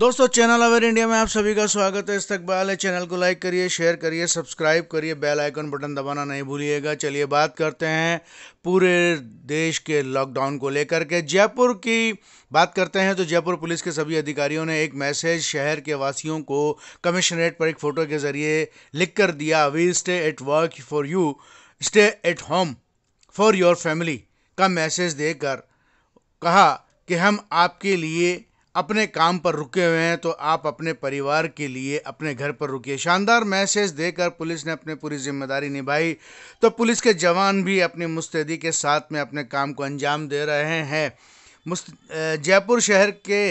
दोस्तों channel aware India में आप सभी का स्वागत है इस्तकबाल है चैनल को लाइक करिए शेयर करिए सब्सक्राइब करिए बेल आइकन बटन दबाना नहीं भूलिएगा चलिए बात करते हैं पूरे देश के लॉकडाउन को लेकर के जयपुर की बात करते हैं तो जयपुर पुलिस के सभी अधिकारियों ने एक मैसेज शहर के वासियों को कमिश्नरेट पर एक फ़ोटो के ज़रिए लिख कर दिया we stay at work for you stay at home for your family का मैसेज देकर कहा कि हम आपके लिए अपने काम पर रुके हुए हैं तो आप अपने परिवार के लिए अपने घर पर रुकिए शानदार मैसेज देकर पुलिस ने अपनी पूरी जिम्मेदारी निभाई तो पुलिस के जवान भी अपनी मुस्तैदी के साथ में अपने काम को अंजाम दे रहे हैं जयपुर शहर के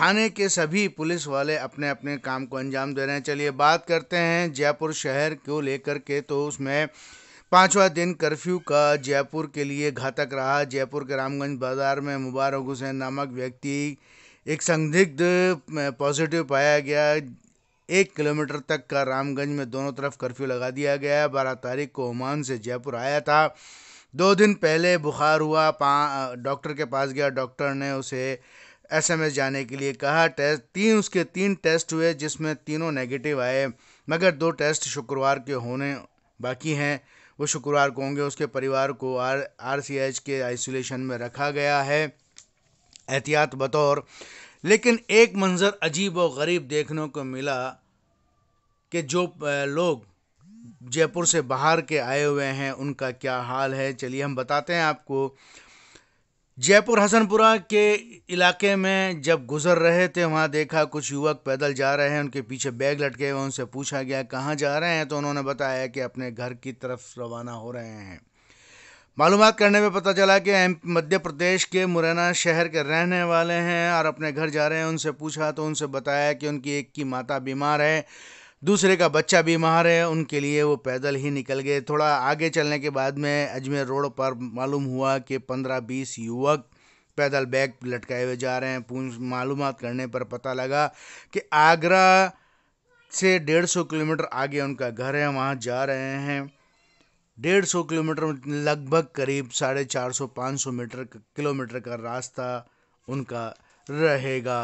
थाने के सभी पुलिस वाले अपने अपने काम को अंजाम दे रहे हैं चलिए बात करते हैं जयपुर शहर को लेकर के तो उसमें पांचवा दिन कर्फ्यू का जयपुर के लिए घातक रहा जयपुर के रामगंज बाजार में मुबारक हुसैन नामक व्यक्ति एक संदिग्ध पॉजिटिव पाया गया एक किलोमीटर तक का रामगंज में दोनों तरफ कर्फ्यू लगा दिया गया है बारह तारीख को ओमान से जयपुर आया था दो दिन पहले बुखार हुआ पा डॉक्टर के पास गया डॉक्टर ने उसे एसएमएस जाने के लिए कहा टेस्ट तीन उसके तीन टेस्ट हुए जिसमें तीनों नेगेटिव आए मगर दो टेस्ट शुक्रवार के होने बाकी हैं वो शुक्रवार को होंगे उसके परिवार को आर आर के आइसोलेशन में रखा गया है एहतियात बतौर लेकिन एक मंज़र अजीब व गरीब देखने को मिला कि जो लोग जयपुर से बाहर के आए हुए हैं उनका क्या हाल है चलिए हम बताते हैं आपको जयपुर हसनपुरा के इलाके में जब गुज़र रहे थे वहाँ देखा कुछ युवक पैदल जा रहे हैं उनके पीछे बैग लटके हुए उनसे पूछा गया कहाँ जा रहे हैं तो उन्होंने बताया कि अपने घर की तरफ रवाना हो रहे हैं मालूम करने में पता चला कि एम मध्य प्रदेश के मुरैना शहर के रहने वाले हैं और अपने घर जा रहे हैं उनसे पूछा तो उनसे बताया कि उनकी एक की माता बीमार है दूसरे का बच्चा बीमार है उनके लिए वो पैदल ही निकल गए थोड़ा आगे चलने के बाद में अजमेर रोड पर मालूम हुआ कि पंद्रह बीस युवक पैदल बैग लटकाए हुए जा रहे हैं पूछ मालूम करने पर पता लगा कि आगरा से डेढ़ सौ किलोमीटर आगे उनका घर है वहाँ जा रहे हैं डेढ़ सौ किलोमीटर लगभग करीब साढ़े चार सौ पाँच सौ मीटर किलोमीटर का रास्ता उनका रहेगा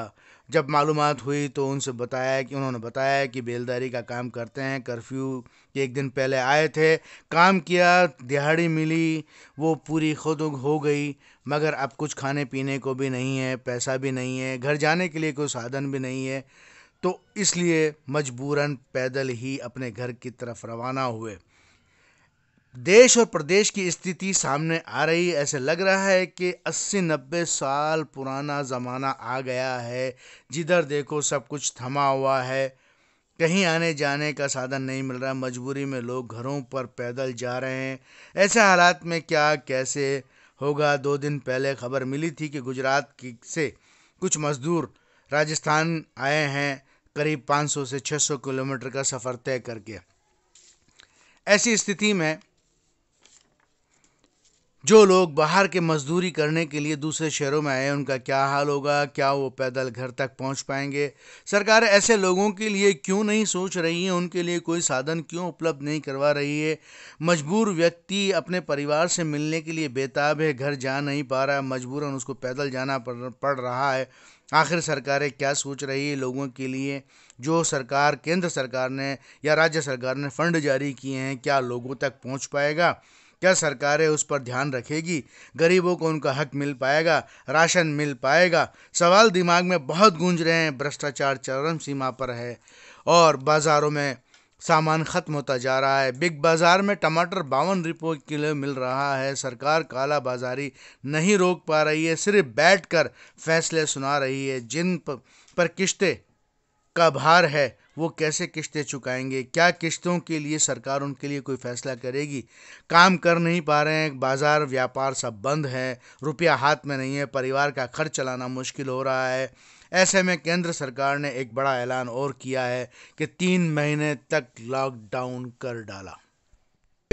जब मालूम हुई तो उनसे बताया कि उन्होंने बताया कि बेलदारी का काम करते हैं कर्फ्यू के एक दिन पहले आए थे काम किया दिहाड़ी मिली वो पूरी खुद हो गई मगर अब कुछ खाने पीने को भी नहीं है पैसा भी नहीं है घर जाने के लिए कोई साधन भी नहीं है तो इसलिए मजबूरन पैदल ही अपने घर की तरफ रवाना हुए देश और प्रदेश की स्थिति सामने आ रही है ऐसे लग रहा है कि 80-90 साल पुराना ज़माना आ गया है जिधर देखो सब कुछ थमा हुआ है कहीं आने जाने का साधन नहीं मिल रहा मजबूरी में लोग घरों पर पैदल जा रहे हैं ऐसे हालात में क्या कैसे होगा दो दिन पहले खबर मिली थी कि गुजरात की से कुछ मज़दूर राजस्थान आए हैं करीब 500 से 600 किलोमीटर का सफ़र तय करके ऐसी स्थिति में जो लोग बाहर के मजदूरी करने के लिए दूसरे शहरों में आए उनका क्या हाल होगा क्या वो पैदल घर तक पहुंच पाएंगे सरकार ऐसे लोगों के लिए क्यों नहीं सोच रही है उनके लिए कोई साधन क्यों उपलब्ध नहीं करवा रही है मजबूर व्यक्ति अपने परिवार से मिलने के लिए बेताब है घर जा नहीं पा रहा मजबूरन उसको पैदल जाना पड़ रहा है आखिर सरकारें क्या सोच रही है लोगों के लिए जो सरकार केंद्र सरकार ने या राज्य सरकार ने फंड जारी किए हैं क्या लोगों तक पहुँच पाएगा क्या सरकारें उस पर ध्यान रखेगी गरीबों को उनका हक मिल पाएगा राशन मिल पाएगा सवाल दिमाग में बहुत गूंज रहे हैं भ्रष्टाचार चरम सीमा पर है और बाज़ारों में सामान ख़त्म होता जा रहा है बिग बाज़ार में टमाटर बावन रुपये किलो मिल रहा है सरकार काला बाजारी नहीं रोक पा रही है सिर्फ बैठ कर फैसले सुना रही है जिन पर किश्ते का भार है वो कैसे किस्तें चुकाएंगे क्या किस्तों के लिए सरकार उनके लिए कोई फैसला करेगी काम कर नहीं पा रहे हैं बाज़ार व्यापार सब बंद है रुपया हाथ में नहीं है परिवार का खर्च चलाना मुश्किल हो रहा है ऐसे में केंद्र सरकार ने एक बड़ा ऐलान और किया है कि तीन महीने तक लॉकडाउन कर डाला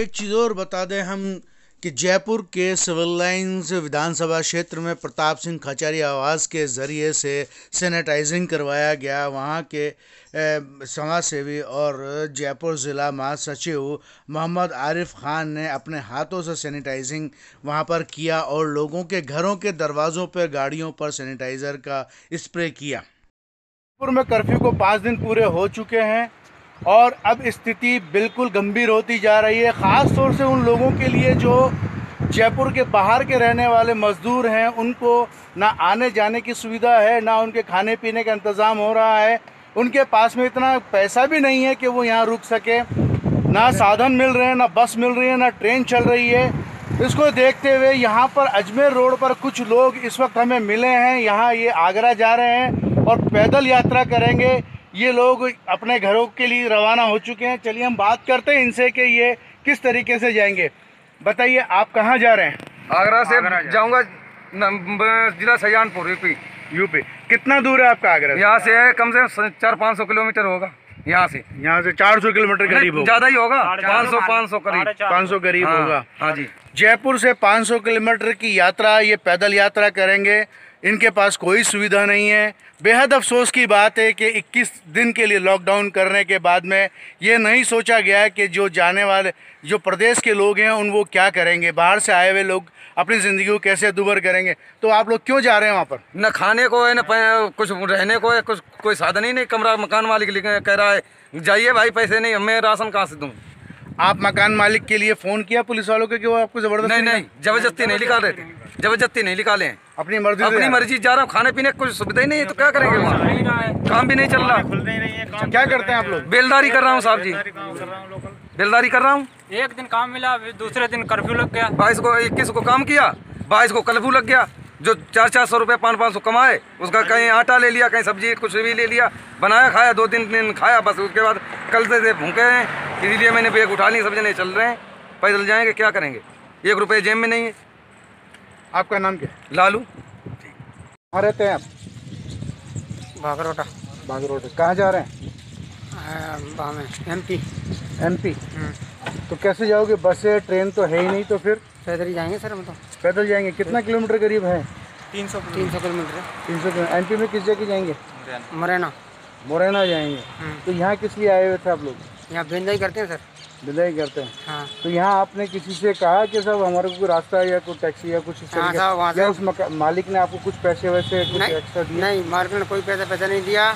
एक चीज़ और बता दें हम कि जयपुर के सिविल लाइंस विधानसभा क्षेत्र में प्रताप सिंह खचारी आवास के ज़रिए से सैनिटाइजिंग करवाया गया वहाँ के समाज सेवी और जयपुर ज़िला महासचिव मोहम्मद आरिफ खान ने अपने हाथों से सैनिटाइजिंग वहाँ पर किया और लोगों के घरों के दरवाज़ों पर गाड़ियों पर सैनिटाइज़र का स्प्रे किया जयपुर में कर्फ्यू को पाँच दिन पूरे हो चुके हैं और अब स्थिति बिल्कुल गंभीर होती जा रही है ख़ास तौर से उन लोगों के लिए जो जयपुर के बाहर के रहने वाले मज़दूर हैं उनको ना आने जाने की सुविधा है ना उनके खाने पीने का इंतज़ाम हो रहा है उनके पास में इतना पैसा भी नहीं है कि वो यहाँ रुक सके ना साधन मिल रहे हैं ना बस मिल रही है ना ट्रेन चल रही है इसको देखते हुए यहाँ पर अजमेर रोड पर कुछ लोग इस वक्त हमें मिले हैं यहाँ ये आगरा जा रहे हैं और पैदल यात्रा करेंगे ये लोग अपने घरों के लिए रवाना हो चुके हैं चलिए हम बात करते हैं इनसे कि ये किस तरीके से जाएंगे बताइए आप कहाँ जा रहे हैं आगरा से जाऊँगा जिला सयानपुर यूपी यूपी कितना दूर है आपका आगरा यहाँ से है कम से कम चार पाँच सौ किलोमीटर होगा यहाँ से यहाँ से चार सौ किलोमीटर करीब होगा ज्यादा ही होगा पाँच सौ पाँच सौ करीब पाँच सौ करीब होगा हाँ जी जयपुर से पाँच सौ किलोमीटर की यात्रा ये पैदल यात्रा करेंगे इनके पास कोई सुविधा नहीं है बेहद अफसोस की बात है कि 21 दिन के लिए लॉकडाउन करने के बाद में ये नहीं सोचा गया कि जो जाने वाले जो प्रदेश के लोग हैं उन वो क्या करेंगे बाहर से आए हुए लोग अपनी ज़िंदगी को कैसे दुबर करेंगे तो आप लोग क्यों जा रहे हैं वहाँ पर न खाने को है न कुछ रहने को है कुछ कोई साधन ही नहीं कमरा मकान मालिक कह रहा है जाइए भाई पैसे नहीं मैं राशन कहाँ से दूँ आप मकान मालिक के लिए फोन किया पुलिस वालों के वो आपको जबरदस्ती नहीं नहीं जबरदस्ती नहीं निकाल रहे थे जबरदस्ती नहीं निकाले अपनी मर्जी अपनी मर्जी जा रहा हूँ खाने पीने कोई सुविधा ही नहीं है तो क्या करेंगे वहाँ काम भी नहीं चल रहा क्या करते हैं आप लोग बेलदारी कर रहा हूँ साहब जी बेलदारी कर रहा हूँ एक दिन काम मिला दूसरे दिन कर्फ्यू लग गया बाईस को इक्कीस को काम किया बाईस को कर्फ्यू लग गया जो चार चार सौ रुपये पाँच पाँच सौ कमाए उसका कहीं आटा ले लिया कहीं सब्जी कुछ भी ले लिया बनाया खाया दो तीन दिन खाया बस उसके बाद कल से से भूखे हैं इसीलिए मैंने बैग उठा ली सब्जी नहीं चल रहे हैं पैदल जाएंगे क्या करेंगे एक रुपये जेब में नहीं है आपका नाम क्या लालू कहाँ रहते हैं आप बागरोटा बागरोटा कहाँ जा रहे हैं एम पी एम पी हम्म। तो कैसे जाओगे बस ट्रेन तो है ही नहीं तो फिर पैदल ही जाएंगे सर हम तो पैदल जाएंगे कितना किलोमीटर करीब है तीन सौ तीन सौ किलोमीटर तीन सौ एम पी में किस जगह जाएंगे मुरैना मुरैना जाएंगे हम्म। तो यहाँ किस लिए आए हुए थे आप लोग यहाँ बेंदाई करते हैं सर विदाई करते हैं हाँ। तो यहाँ आपने किसी से कहा कि सर हमारे को रास्ता या कोई टैक्सी या कुछ हाँ उस मालिक ने आपको कुछ पैसे वैसे नहीं मालिक ने कोई पैसा पैसा नहीं दिया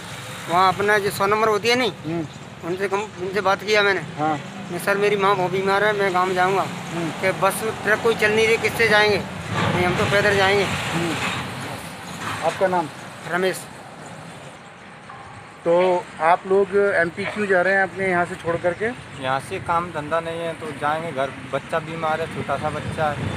वहाँ अपना जो सौ नंबर होती है नहीं हम्म। उनसे उनसे बात किया मैंने हाँ मैं सर मेरी माँ बहुत बीमार है मैं गाँव जाऊँगा हम्म। कि बस ट्रक कोई चल नहीं रही किससे जाएंगे नहीं हम तो पैदल जाएंगे हम्म। आपका नाम रमेश तो आप लोग एम पी क्यू जा रहे हैं अपने यहाँ से छोड़ करके यहाँ से काम धंधा नहीं है तो जाएंगे घर बच्चा बीमार है छोटा सा बच्चा है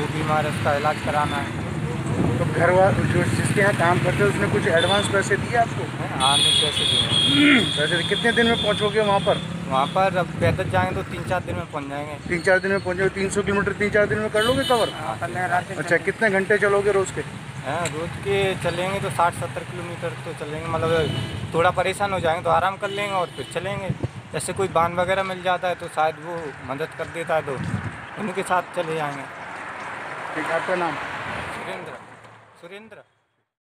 वो बीमार है उसका इलाज कराना है तो घर वाले जो जिसके यहाँ काम करते हैं उसने कुछ एडवांस पैसे दिए आपको हाँ पैसे दिए पैसे तो कितने दिन में पहुँचोगे वहाँ पर वहाँ पर अब पैदल जाएंगे तो तीन चार दिन में पहुँच जाएंगे तीन चार दिन में पहुँच जाएंगे तीन सौ किलोमीटर तीन चार दिन में कर लोगे कवर हाँ, अच्छा कितने घंटे चलोगे रोज़ के हाँ रोज़ के चलेंगे तो साठ सत्तर किलोमीटर तो चलेंगे मतलब थोड़ा परेशान हो जाएंगे तो आराम कर लेंगे और फिर चलेंगे जैसे कोई बांध वगैरह मिल जाता है तो शायद वो मदद कर देता है तो उनके साथ चले जाएंगे ठीक है आपका नाम सुरेंद्र सुरेंद्र